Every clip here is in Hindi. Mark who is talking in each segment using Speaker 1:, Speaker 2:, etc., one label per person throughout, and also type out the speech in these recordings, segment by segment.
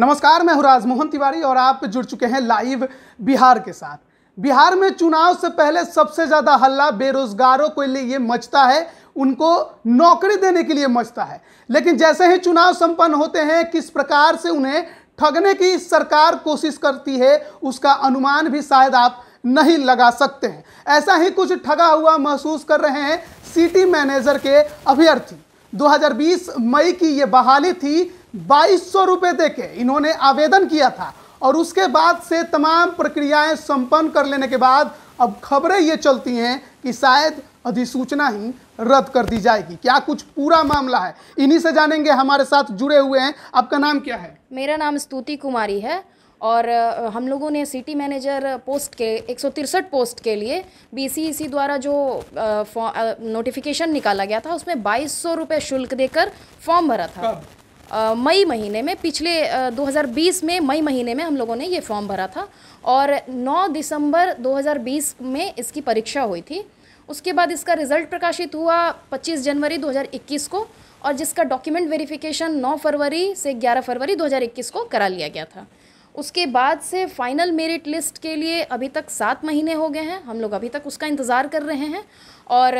Speaker 1: नमस्कार मैं हूँ राजमोहन तिवारी और आप जुड़ चुके हैं लाइव बिहार के साथ बिहार में चुनाव से पहले सबसे ज़्यादा हल्ला बेरोजगारों के लिए मचता है उनको नौकरी देने के लिए मचता है लेकिन जैसे ही चुनाव संपन्न होते हैं किस प्रकार से उन्हें ठगने की सरकार कोशिश करती है उसका अनुमान भी शायद आप नहीं लगा सकते हैं ऐसा ही कुछ ठगा हुआ महसूस कर रहे हैं सिटी मैनेजर के अभ्यर्थी 2020 मई की ये बहाली थी बाईस सौ रुपये दे के इन्होंने आवेदन किया था और उसके बाद से तमाम प्रक्रियाएं संपन्न कर लेने के बाद अब खबरें ये चलती हैं कि शायद अधिसूचना ही रद्द कर दी जाएगी क्या कुछ पूरा मामला है इन्हीं से जानेंगे हमारे साथ जुड़े हुए हैं आपका नाम क्या है
Speaker 2: मेरा नाम स्तुति कुमारी है और हम लोगों ने सिटी मैनेजर पोस्ट के एक पोस्ट के लिए बी e द्वारा जो नोटिफिकेशन निकाला गया था उसमें बाईस सौ रुपये शुल्क देकर फॉर्म भरा था कब? मई महीने में पिछले 2020 में मई महीने में हम लोगों ने ये फॉर्म भरा था और 9 दिसंबर 2020 में इसकी परीक्षा हुई थी उसके बाद इसका रिज़ल्ट प्रकाशित हुआ 25 जनवरी 2021 को और जिसका डॉक्यूमेंट वेरिफिकेशन 9 फरवरी से 11 फरवरी 2021 को करा लिया गया था उसके बाद से फाइनल मेरिट लिस्ट के लिए अभी तक सात महीने हो गए हैं हम लोग अभी तक उसका इंतज़ार कर रहे हैं और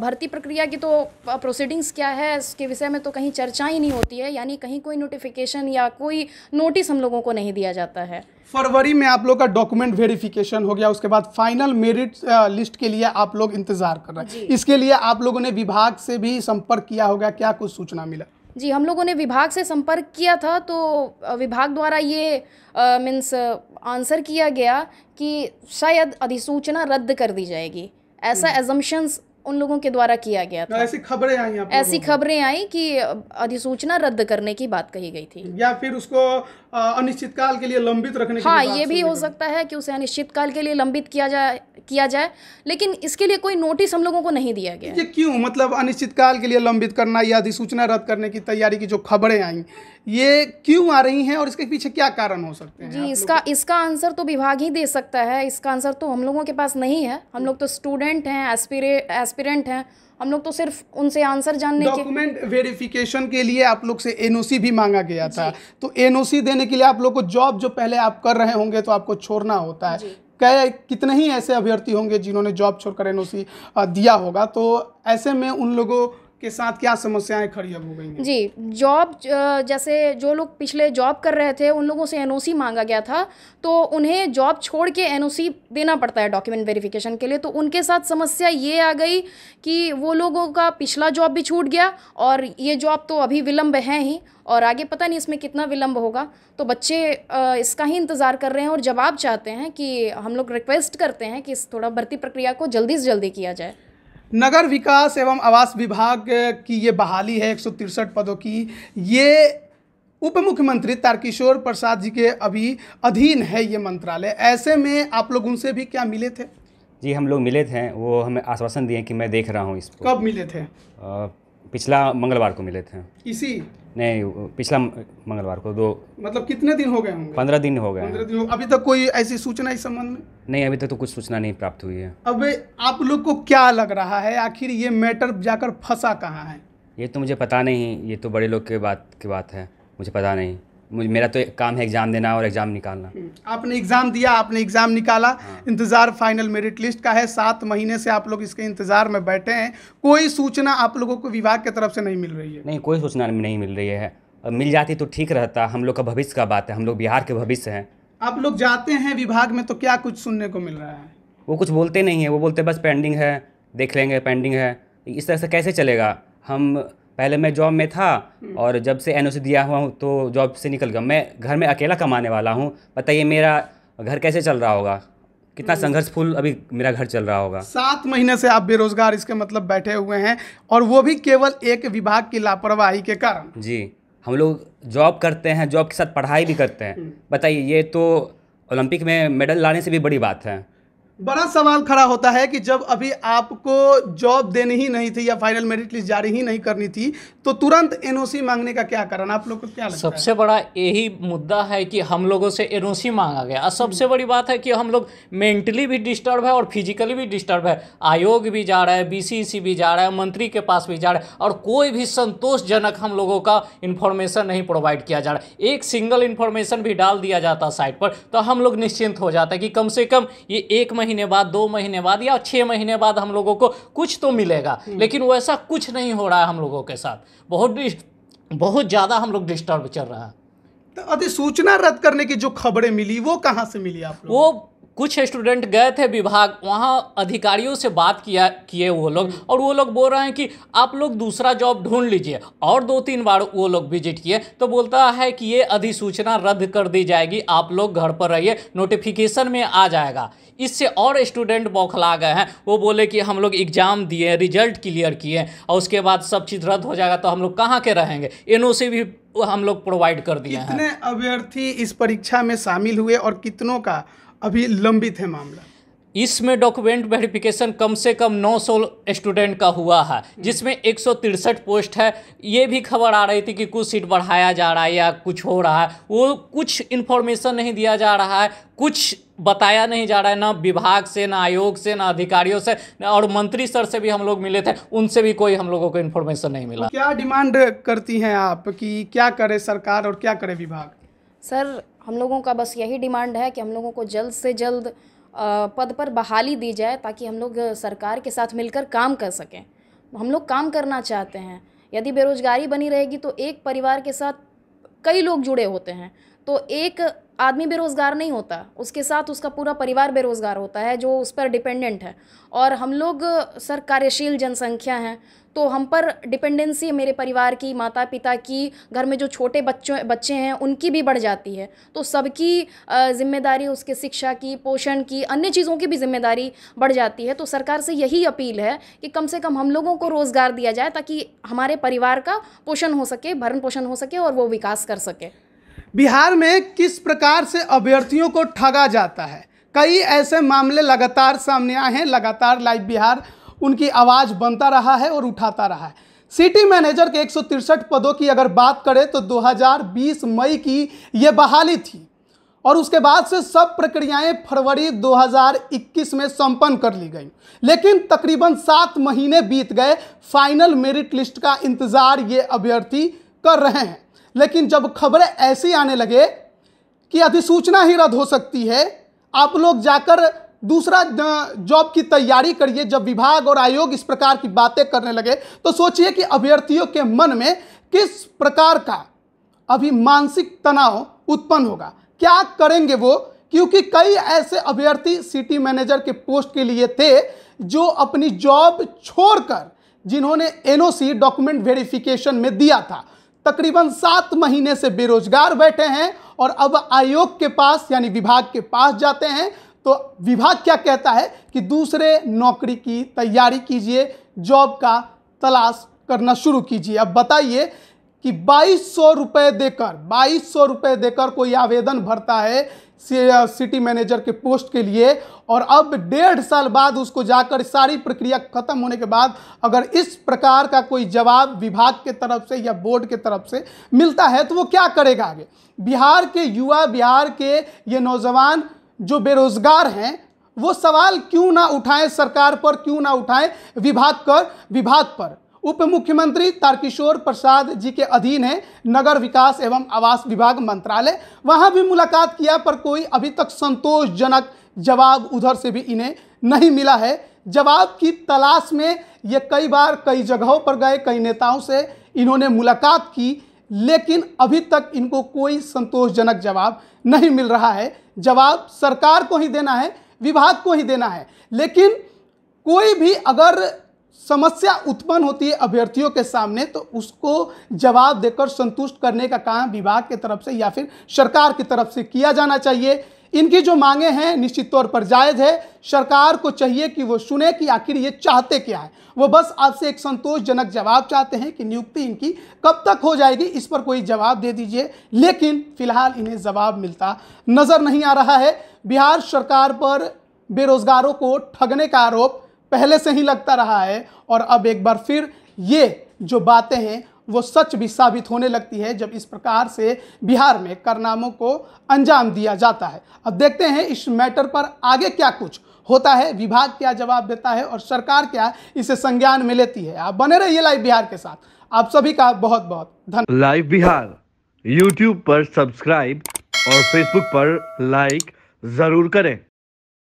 Speaker 2: भर्ती प्रक्रिया की तो प्रोसीडिंग्स क्या है इसके विषय में तो कहीं चर्चा ही नहीं होती है यानी कहीं कोई नोटिफिकेशन या कोई नोटिस हम लोगों को नहीं दिया जाता है
Speaker 1: फरवरी में आप लोग का डॉक्यूमेंट वेरिफिकेशन हो गया उसके बाद फाइनल मेरिट लिस्ट के लिए आप लोग इंतजार कर रहे हैं इसके लिए आप लोगों ने विभाग से भी संपर्क किया होगा क्या कुछ सूचना मिला
Speaker 2: जी हम लोगों ने विभाग से संपर्क किया था तो विभाग द्वारा ये मीन्स आंसर किया गया कि शायद अधिसूचना रद्द कर दी जाएगी ऐसा एजम्पन्स हम्म। उन लोगों के द्वारा किया गया हाँ, था ऐसी
Speaker 1: खबरें आई ऐसी खबरें
Speaker 2: आई कि अधिसूचना रद्द करने की बात कही गई
Speaker 1: थी या फिर उसको अनिश्चित काल के लिए लंबित रखने हाँ ये भी हो
Speaker 2: सकता है कि उसे अनिश्चित काल के लिए लंबित किया जाए किया जाए लेकिन इसके लिए कोई नोटिस हम लोगों को नहीं दिया गया
Speaker 1: ये क्यों मतलब अनिश्चित काल के लिए लंबित करना या अधिसूचना रद्द करने की तैयारी की जो खबरें आई ये क्यों आ रही हैं और इसके पीछे क्या कारण हो सकते हैं जी इसका
Speaker 2: इसका आंसर तो विभाग ही दे सकता है इसका आंसर तो हम लोगों के पास नहीं है हम लोग तो स्टूडेंट हैं एस्पिरे एस्पिरेंट हैं हम लोग तो सिर्फ उनसे
Speaker 1: आंसर जानने डॉक्यूमेंट वेरिफिकेशन के लिए आप लोग से एनओसी भी मांगा गया था तो एनओसी देने के लिए आप लोग को जॉब जो पहले आप कर रहे होंगे तो आपको छोड़ना होता है कई कितने ही ऐसे अभ्यर्थी होंगे जिन्होंने जॉब छोड़कर एनओसी दिया होगा तो ऐसे में उन लोगों के साथ क्या समस्याएं खड़ी अब हो गई
Speaker 2: जी जॉब जैसे जो लोग पिछले जॉब कर रहे थे उन लोगों से एनओसी मांगा गया था तो उन्हें जॉब छोड़ के एनओसी देना पड़ता है डॉक्यूमेंट वेरिफिकेशन के लिए तो उनके साथ समस्या ये आ गई कि वो लोगों का पिछला जॉब भी छूट गया और ये जॉब तो अभी विलम्ब है ही और आगे पता नहीं इसमें कितना विलम्ब होगा तो बच्चे इसका ही इंतज़ार कर रहे हैं और जवाब चाहते हैं कि हम लोग रिक्वेस्ट करते हैं कि इस थोड़ा भर्ती प्रक्रिया को जल्दी से जल्दी किया जाए
Speaker 1: नगर विकास एवं आवास विभाग की ये बहाली है एक पदों की ये उप मुख्यमंत्री तारकिशोर प्रसाद जी के अभी अधीन है ये मंत्रालय ऐसे में आप लोग उनसे भी क्या मिले थे
Speaker 3: जी हम लोग मिले थे वो हमें आश्वासन दिए कि मैं देख रहा हूँ इसको कब मिले थे आ, पिछला मंगलवार को मिले थे इसी नहीं पिछला मंगलवार को दो
Speaker 1: मतलब कितने दिन हो गए होंगे
Speaker 3: पंद्रह दिन हो गए
Speaker 1: दिन अभी तक कोई ऐसी सूचना इस संबंध में
Speaker 3: नहीं अभी तक तो कुछ सूचना नहीं प्राप्त हुई है
Speaker 1: अब आप लोग को क्या लग रहा है आखिर ये मैटर जाकर फंसा कहाँ है
Speaker 3: ये तो मुझे पता नहीं ये तो बड़े लोग के बात की बात है मुझे पता नहीं मुझे मेरा तो काम है एग्ज़ाम देना और एग्ज़ाम निकालना हम्म।
Speaker 1: आपने एग्ज़ाम दिया आपने एग्ज़ाम निकाला हाँ। इंतज़ार फाइनल मेरिट लिस्ट का है सात महीने से आप लोग इसके इंतज़ार में बैठे हैं कोई सूचना आप लोगों
Speaker 3: को विभाग की तरफ से नहीं मिल रही है नहीं कोई सूचना नहीं मिल रही है मिल जाती तो ठीक रहता हम लोग का भविष्य का बात है हम लोग बिहार के भविष्य हैं
Speaker 1: आप लोग जाते हैं विभाग में तो क्या कुछ सुनने को मिल रहा है
Speaker 3: वो कुछ बोलते नहीं है वो बोलते बस पेंडिंग है देख लेंगे पेंडिंग है इस तरह से कैसे चलेगा हम पहले मैं जॉब में था हम्म। और जब से एन दिया हुआ हूँ तो जॉब से निकल गया मैं घर में अकेला कमाने वाला हूँ बताइए मेरा घर कैसे चल रहा होगा कितना हम्म। संघर्षफुल अभी मेरा घर चल रहा होगा
Speaker 1: सात महीने से आप बेरोजगार इसके मतलब बैठे हुए हैं और वो भी केवल एक विभाग की लापरवाही के कारण
Speaker 3: जी हम लोग जॉब करते हैं जॉब के साथ पढ़ाई भी करते हैं हम्म। बताइए ये तो ओलंपिक में मेडल लाने से भी बड़ी बात है
Speaker 1: बड़ा सवाल खड़ा होता है कि जब अभी आपको जॉब देनी ही नहीं थी या फाइनल मेरिट लिस्ट जारी ही नहीं करनी थी तो तुरंत एनओसी मांगने का क्या कारण आप लोग को क्या लगता सबसे है? बड़ा
Speaker 4: यही मुद्दा है कि हम लोगों से एनओसी मांगा गया और सबसे बड़ी बात है कि हम लोग मेंटली भी डिस्टर्ब है और फिजिकली भी डिस्टर्ब है आयोग भी जा रहा है बी e भी जा रहा है मंत्री के पास भी जा रहा है और कोई भी संतोषजनक हम लोगों का इन्फॉर्मेशन नहीं प्रोवाइड किया जा रहा है एक सिंगल इन्फॉर्मेशन भी डाल दिया जाता साइट पर तो हम लोग निश्चिंत हो जाता है कि कम से कम ये एक महीने महीने बाद दो महीने बाद या छः महीने बाद हम लोगों को कुछ तो मिलेगा हम्म। लेकिन वैसा कुछ नहीं हो रहा है हम लोगों के साथ बहुत बहुत ज़्यादा हम लोग डिस्टर्ब चल रहा है तो अधिसूचना रद्द करने की जो खबरें मिली वो कहाँ से मिली आप लोग? वो कुछ स्टूडेंट गए थे विभाग वहाँ अधिकारियों से बात किया किए वो लोग हम्म। और वो लोग बोल रहे हैं कि आप लोग दूसरा जॉब ढूंढ लीजिए और दो तीन बार वो लोग विजिट किए तो बोलता है कि ये अधिसूचना रद्द कर दी जाएगी आप लोग घर पर रहिए नोटिफिकेशन में आ जाएगा इससे और स्टूडेंट बौखला गए हैं वो बोले कि हम लोग एग्ज़ाम दिए रिजल्ट क्लियर किए और उसके बाद सब चीज़ रद्द हो जाएगा तो हम लोग कहाँ के रहेंगे एन भी हम लोग प्रोवाइड कर दिए कितने
Speaker 1: अभ्यर्थी इस परीक्षा में शामिल हुए और कितनों का अभी लंबित है मामला
Speaker 4: इसमें डॉक्यूमेंट वेरिफिकेशन कम से कम 900 स्टूडेंट का हुआ है जिसमें एक पोस्ट है ये भी खबर आ रही थी कि कुछ सीट बढ़ाया जा रहा है या कुछ हो रहा है वो कुछ इन्फॉर्मेशन नहीं दिया जा रहा है कुछ बताया नहीं जा रहा है ना विभाग से ना आयोग से ना अधिकारियों से ना और मंत्री सर से भी हम लोग मिले थे उनसे भी कोई हम लोगों को
Speaker 1: इन्फॉर्मेशन नहीं मिला तो क्या डिमांड करती हैं आप कि क्या करे सरकार और क्या करे विभाग
Speaker 2: सर हम लोगों का बस यही डिमांड है कि हम लोगों को जल्द से जल्द पद पर बहाली दी जाए ताकि हम लोग सरकार के साथ मिलकर काम कर सकें हम लोग काम करना चाहते हैं यदि बेरोज़गारी बनी रहेगी तो एक परिवार के साथ कई लोग जुड़े होते हैं तो एक आदमी बेरोज़गार नहीं होता उसके साथ उसका पूरा परिवार बेरोज़गार होता है जो उस पर डिपेंडेंट है और हम लोग सर कार्यशील जनसंख्या हैं तो हम पर डिपेंडेंसी मेरे परिवार की माता पिता की घर में जो छोटे बच्चों बच्चे हैं उनकी भी बढ़ जाती है तो सबकी जिम्मेदारी उसके शिक्षा की पोषण की अन्य चीज़ों की भी जिम्मेदारी बढ़ जाती है तो सरकार से यही अपील है कि कम से कम हम लोगों को रोज़गार दिया जाए ताकि हमारे परिवार का पोषण हो सके भरण पोषण हो सके और वो विकास कर सके
Speaker 1: बिहार में किस प्रकार से अभ्यर्थियों को ठगा जाता है कई ऐसे मामले लगातार सामने आए हैं लगातार लाइव बिहार उनकी आवाज़ बनता रहा है और उठाता रहा है सिटी मैनेजर के एक पदों की अगर बात करें तो 2020 मई की ये बहाली थी और उसके बाद से सब प्रक्रियाएं फरवरी 2021 में संपन्न कर ली गई लेकिन तकरीबन सात महीने बीत गए फाइनल मेरिट लिस्ट का इंतज़ार ये अभ्यर्थी कर रहे हैं लेकिन जब खबरें ऐसी आने लगे कि अधिसूचना ही रद्द हो सकती है आप लोग जाकर दूसरा जॉब की तैयारी करिए जब विभाग और आयोग इस प्रकार की बातें करने लगे तो सोचिए कि अभ्यर्थियों के मन में किस प्रकार का अभी मानसिक तनाव उत्पन्न होगा क्या करेंगे वो क्योंकि कई ऐसे अभ्यर्थी सिटी मैनेजर के पोस्ट के लिए थे जो अपनी जॉब छोड़कर जिन्होंने एनओसी डॉक्यूमेंट वेरिफिकेशन में दिया था तकरीबन सात महीने से बेरोजगार बैठे हैं और अब आयोग के पास यानी विभाग के पास जाते हैं तो विभाग क्या कहता है कि दूसरे नौकरी की तैयारी कीजिए जॉब का तलाश करना शुरू कीजिए अब बताइए कि बाईस सौ रुपये देकर बाईस सौ रुपये देकर कोई आवेदन भरता है सिटी मैनेजर के पोस्ट के लिए और अब डेढ़ साल बाद उसको जाकर सारी प्रक्रिया खत्म होने के बाद अगर इस प्रकार का कोई जवाब विभाग के तरफ से या बोर्ड के तरफ से मिलता है तो वो क्या करेगा आगे बिहार के युवा बिहार के ये नौजवान जो बेरोजगार हैं वो सवाल क्यों ना उठाएं सरकार पर क्यों ना उठाएं विभाग कर विभाग पर उप मुख्यमंत्री तारकिशोर प्रसाद जी के अधीन है नगर विकास एवं आवास विभाग मंत्रालय वहाँ भी मुलाकात किया पर कोई अभी तक संतोषजनक जवाब उधर से भी इन्हें नहीं मिला है जवाब की तलाश में ये कई बार कई जगहों पर गए कई नेताओं से इन्होंने मुलाकात की लेकिन अभी तक इनको कोई संतोषजनक जवाब नहीं मिल रहा है जवाब सरकार को ही देना है विभाग को ही देना है लेकिन कोई भी अगर समस्या उत्पन्न होती है अभ्यर्थियों के सामने तो उसको जवाब देकर संतुष्ट करने का काम विभाग की तरफ से या फिर सरकार की तरफ से किया जाना चाहिए इनकी जो मांगे हैं निश्चित तौर पर जायज़ है सरकार को चाहिए कि वो सुने कि आखिर ये चाहते क्या है वो बस आपसे एक संतोषजनक जवाब चाहते हैं कि नियुक्ति इनकी कब तक हो जाएगी इस पर कोई जवाब दे दीजिए लेकिन फिलहाल इन्हें जवाब मिलता नज़र नहीं आ रहा है बिहार सरकार पर बेरोजगारों को ठगने का आरोप पहले से ही लगता रहा है और अब एक बार फिर ये जो बातें हैं वो सच भी साबित होने लगती है जब इस प्रकार से बिहार में कारनामों को अंजाम दिया जाता है अब देखते हैं इस मैटर पर आगे क्या कुछ होता है विभाग क्या जवाब देता है और सरकार क्या इसे संज्ञान में लेती है आप बने रहिए लाइव बिहार के साथ आप सभी का बहुत बहुत धन्यवाद
Speaker 4: लाइव बिहार यूट्यूब पर सब्सक्राइब और फेसबुक पर लाइक जरूर करें